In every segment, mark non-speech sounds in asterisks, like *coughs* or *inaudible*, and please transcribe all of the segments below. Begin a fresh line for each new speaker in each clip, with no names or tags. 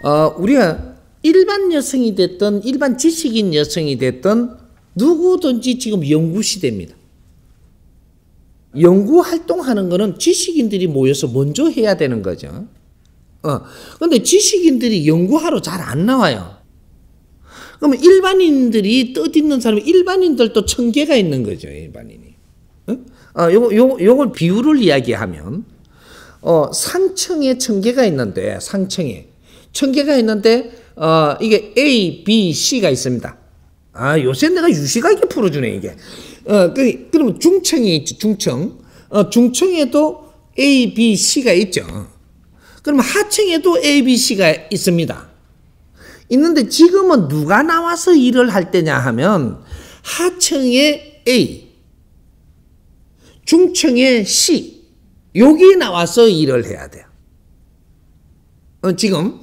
어, 우리가 일반 여성이 됐든 일반 지식인 여성이 됐든 누구든지 지금 연구 시대입니다. 연구 활동하는 거는 지식인들이 모여서 먼저 해야 되는 거죠. 어. 근데 지식인들이 연구하러 잘 안 나와요. 그러면 일반인들이 뜻 있는 사람 일반인들도 천개가 있는 거죠, 일반인이. 어, 요, 요, 요걸 비유를 이야기하면, 어, 상층에 천개가 있는데, 상층에. 천 개가 있는데 어, 이게 A, B, C가 있습니다. 아 요새 내가 유식하게 풀어주네 이게. 어, 그, 그러면 중청이 있죠. 중청. 어, 중청에도 A, B, C가 있죠. 그럼 하층에도 A, B, C가 있습니다. 있는데 지금은 누가 나와서 일을 할 때냐 하면 하층에 A, 중층에 C, 여기 나와서 일을 해야 돼요. 어, 지금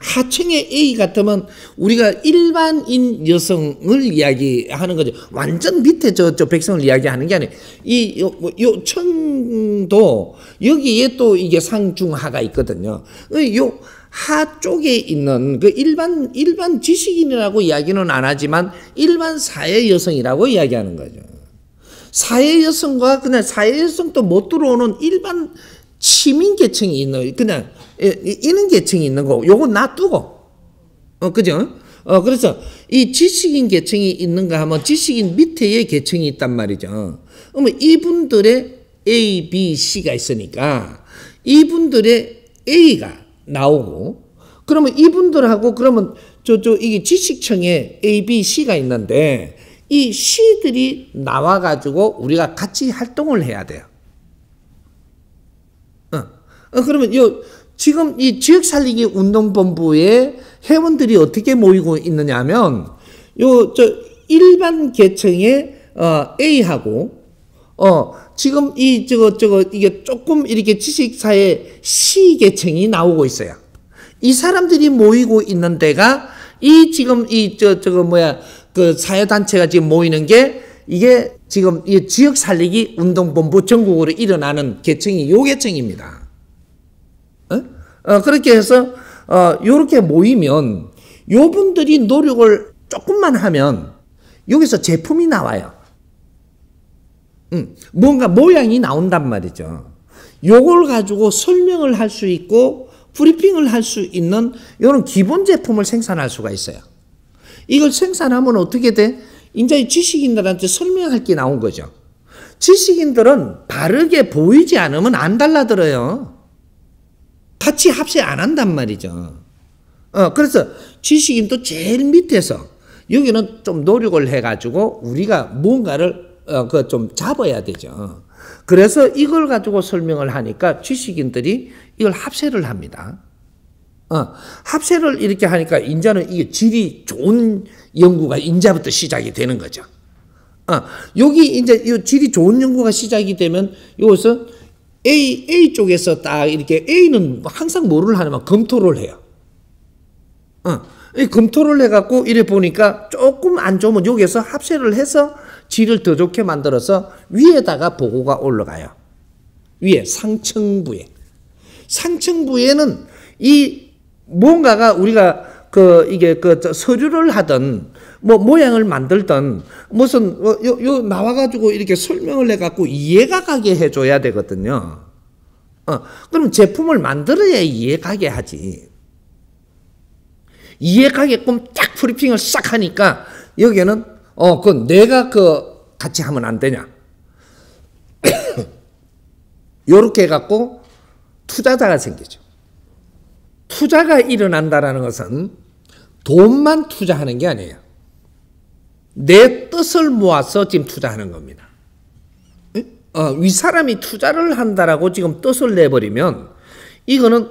하층의 A 같으면 우리가 일반인 여성을 이야기하는 거죠. 완전 밑에 저, 저 백성을 이야기하는 게 아니에요. 이, 요, 뭐, 요 청도 여기에 또 이게 상중하가 있거든요. 요하 쪽에 있는 그 일반, 일반 지식인이라고 이야기는 안 하지만 일반 사회 여성이라고 이야기하는 거죠. 사회 여성과 그냥 사회 여성도 못 들어오는 일반 시민계층이 있는 그냥 예, 이런 계층이 있는 거고 요건 놔두고 어 그죠? 어 그래서 이 지식인 계층이 있는가 하면 지식인 밑에의 계층이 있단 말이죠. 그러면 이분들의 A, B, C가 있으니까 이분들의 A가 나오고 그러면 이분들하고 그러면 저저 이게 지식청에 A, B, C가 있는데 이 C들이 나와 가지고 우리가 같이 활동을 해야 돼요. 어, 어 그러면 요 지금 이 지역 살리기 운동본부의 회원들이 어떻게 모이고 있느냐 하면 요 저 일반 계층의 어 A하고 어 지금 이 저거 저거 이게 조금 이렇게 지식사회 C 계층이 나오고 있어요. 이 사람들이 모이고 있는 데가 이 지금 이 저 저거 뭐야 그 사회 단체가 지금 모이는 게 이게 지금 이 지역 살리기 운동본부 전국으로 일어나는 계층이 요 계층입니다. 어, 그렇게 해서 이렇게 어, 모이면 요분들이 노력을 조금만 하면 여기서 제품이 나와요. 음, 뭔가 모양이 나온단 말이죠. 요걸 가지고 설명을 할 수 있고 브리핑을 할 수 있는 이런 기본 제품을 생산할 수가 있어요. 이걸 생산하면 어떻게 돼? 이제 지식인들한테 설명할 게 나온 거죠. 지식인들은 바르게 보이지 않으면 안 달라들어요. 같이 합세 안 한단 말이죠. 어, 그래서 지식인도 제일 밑에서 여기는 좀 노력을 해가지고 우리가 뭔가를 어, 그좀 잡아야 되죠. 그래서 이걸 가지고 설명을 하니까 지식인들이 이걸 합세를 합니다. 어, 합세를 이렇게 하니까 인자는 이게 질이 좋은 연구가 인자부터 시작이 되는 거죠. 어, 여기 이제 이 질이 좋은 연구가 시작이 되면 이것은 A, A 쪽에서 딱 이렇게 A는 항상 뭐를 하냐면 검토를 해요. 어. 검토를 해갖고 이래 보니까 조금 안 좋으면 여기에서 합세를 해서 질을 더 좋게 만들어서 위에다가 보고가 올라가요. 위에 상층부에. 상층부에는 이 뭔가가 우리가 그 이게 그 서류를 하던 뭐 모양을 만들던 무슨 뭐 요, 요 나와 가지고 이렇게 설명을 해 갖고 이해가 가게 해 줘야 되거든요. 어, 그럼 제품을 만들어야 이해가게 하지. 이해가게끔 딱 브리핑을 싹 하니까 여기에는 어, 그 내가 그 같이 하면 안 되냐. *coughs* 요렇게 해갖고 투자자가 생기죠. 투자가 일어난다라는 것은 돈만 투자하는 게 아니에요. 내 뜻을 모아서 지금 투자하는 겁니다. 어, 윗사람이 투자를 한다라고 지금 뜻을 내버리면 이거는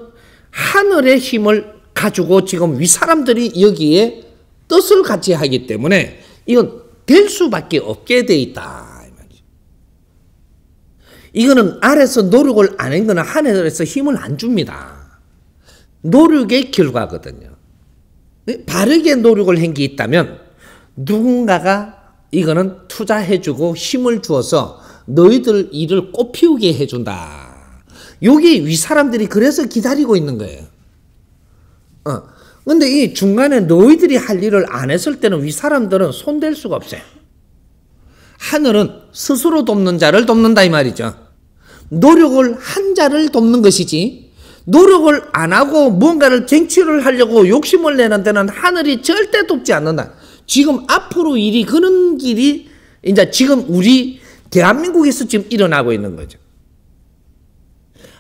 하늘의 힘을 가지고 지금 윗사람들이 여기에 뜻을 같이 하기 때문에 이건 될 수밖에 없게 돼 있다. 이거는 아래서 노력을 안 한 거는 하늘에서 힘을 안 줍니다. 노력의 결과거든요. 바르게 노력을 한게 있다면 누군가가 이거는 투자해주고 힘을 주어서 너희들 일을 꽃피우게 해준다. 요게 위 사람들이 그래서 기다리고 있는 거예요. 어. 근데 이 중간에 너희들이 할 일을 안 했을 때는 위 사람들은 손댈 수가 없어요. 하늘은 스스로 돕는 자를 돕는다 이 말이죠. 노력을 한 자를 돕는 것이지 노력을 안 하고 뭔가를 쟁취를 하려고 욕심을 내는 데는 하늘이 절대 돕지 않는다. 지금 앞으로 일이 그런 길이 이제 지금 우리 대한민국에서 지금 일어나고 있는 거죠.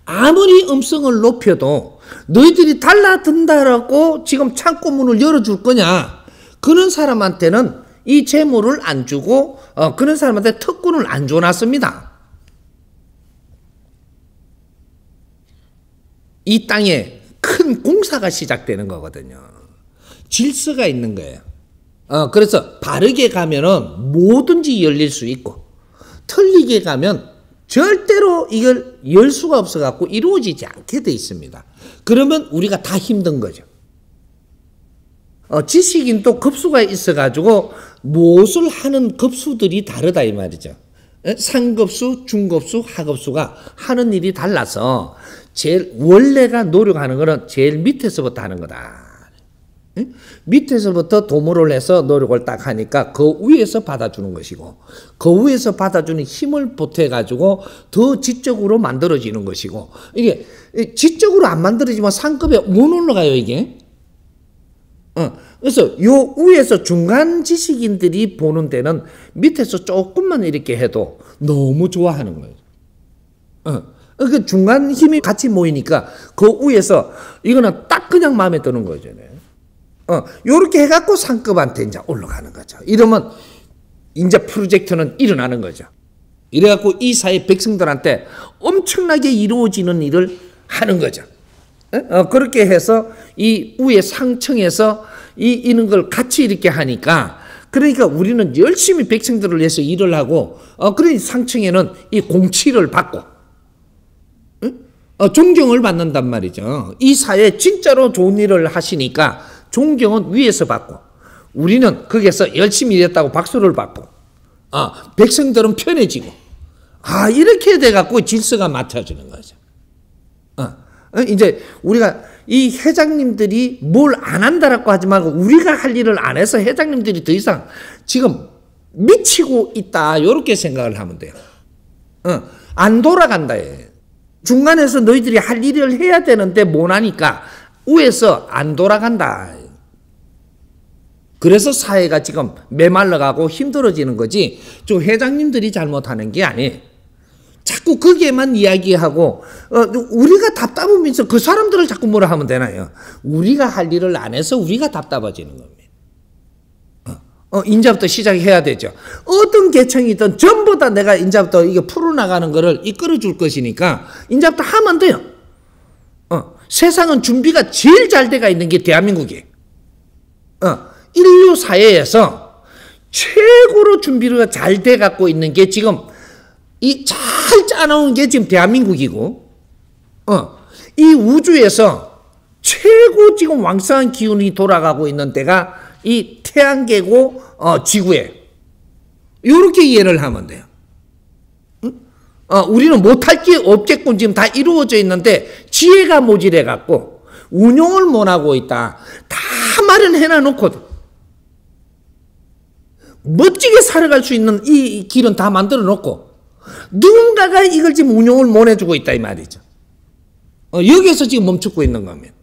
아무리 음성을 높여도 너희들이 달라든다라고 지금 창고문을 열어줄 거냐? 그런 사람한테는 이 재물을 안 주고 어, 그런 사람한테 특권을 안 줘놨습니다. 이 땅에 큰 공사가 시작되는 거거든요. 질서가 있는 거예요. 어, 그래서 바르게 가면은 뭐든지 열릴 수 있고, 틀리게 가면 절대로 이걸 열 수가 없어갖고 이루어지지 않게 돼 있습니다. 그러면 우리가 다 힘든 거죠. 어, 지식인 또 급수가 있어가지고 무엇을 하는 급수들이 다르다 이 말이죠. 어, 상급수, 중급수, 하급수가 하는 일이 달라서 제일 원래가 노력하는 거는 제일 밑에서부터 하는 거다. 밑에서부터 도모를 해서 노력을 딱 하니까 그 위에서 받아주는 것이고 그 위에서 받아주는 힘을 보태 가지고 더 지적으로 만들어지는 것이고 이게 지적으로 안 만들어지면 상급에 못 올라가요 이게 어. 그래서 요 위에서 중간 지식인들이 보는 데는 밑에서 조금만 이렇게 해도 너무 좋아하는 거예요 어. 그 중간 힘이 같이 모이니까 그 위에서 이거는 딱 그냥 마음에 드는 거잖아요 어, 요렇게 해갖고 상급한테 이제 올라가는 거죠. 이러면 이제 프로젝트는 일어나는 거죠. 이래갖고 이 사회 백성들한테 엄청나게 이루어지는 일을 하는 거죠. 어, 어 그렇게 해서 이 위에 상층에서 이, 이런 걸 같이 이렇게 하니까 그러니까 우리는 열심히 백성들을 위해서 일을 하고 어, 그런 상층에는 이 공치를 받고 어, 존경을 받는단 말이죠. 이 사회 진짜로 좋은 일을 하시니까 존경은 위에서 받고 우리는 거기에서 열심히 일했다고 박수를 받고 아, 백성들은 편해지고 아 이렇게 돼갖고 질서가 맞춰지는 거죠. 아, 이제 우리가 이 회장님들이 뭘 안 한다라고 하지 말고 우리가 할 일을 안 해서 회장님들이 더 이상 지금 미치고 있다 이렇게 생각을 하면 돼요. 어, 안 돌아간다. 중간에서 너희들이 할 일을 해야 되는데 못하니까 우에서 안 돌아간다. 그래서 사회가 지금 메말라가고 힘들어지는 거지. 저 회장님들이 잘못하는 게 아니. 자꾸 거기에만 이야기하고 어, 우리가 답답하면서 그 사람들을 자꾸 뭐라 하면 되나요? 우리가 할 일을 안 해서 우리가 답답해지는 겁니다. 어, 인자부터 어, 시작해야 되죠. 어떤 계층이든 전부 다 내가 인자부터 이게 풀어나가는 거를 이끌어 줄 것이니까 인자부터 하면 돼요. 세상은 준비가 제일 잘 돼가 있는 게 대한민국이에요. 어, 인류 사회에서 최고로 준비가 잘돼 갖고 있는 게 지금 이 잘 짜놓은 게 지금 대한민국이고, 어, 이 우주에서 최고 지금 왕성한 기운이 돌아가고 있는 데가 이 태양계고 어, 지구에 이렇게 이해를 하면 돼요. 어, 우리는 못할 게 없겠군. 지금 다 이루어져 있는데 지혜가 모질해 갖고 운용을 못 하고 있다. 다 말은 해놔놓고 멋지게 살아갈 수 있는 이 길은 다 만들어 놓고 누군가가 이걸 지금 운용을 못 해주고 있다 이 말이죠. 어, 여기에서 지금 멈추고 있는 겁니다.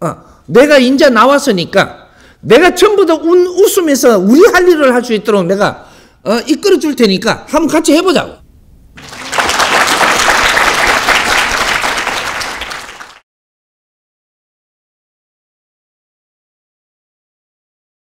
어, 내가 인자 나왔으니까 내가 전부 다 웃으면서 우리 할 일을 할 수 있도록 내가 어, 이끌어 줄 테니까 한번 같이 해보자고.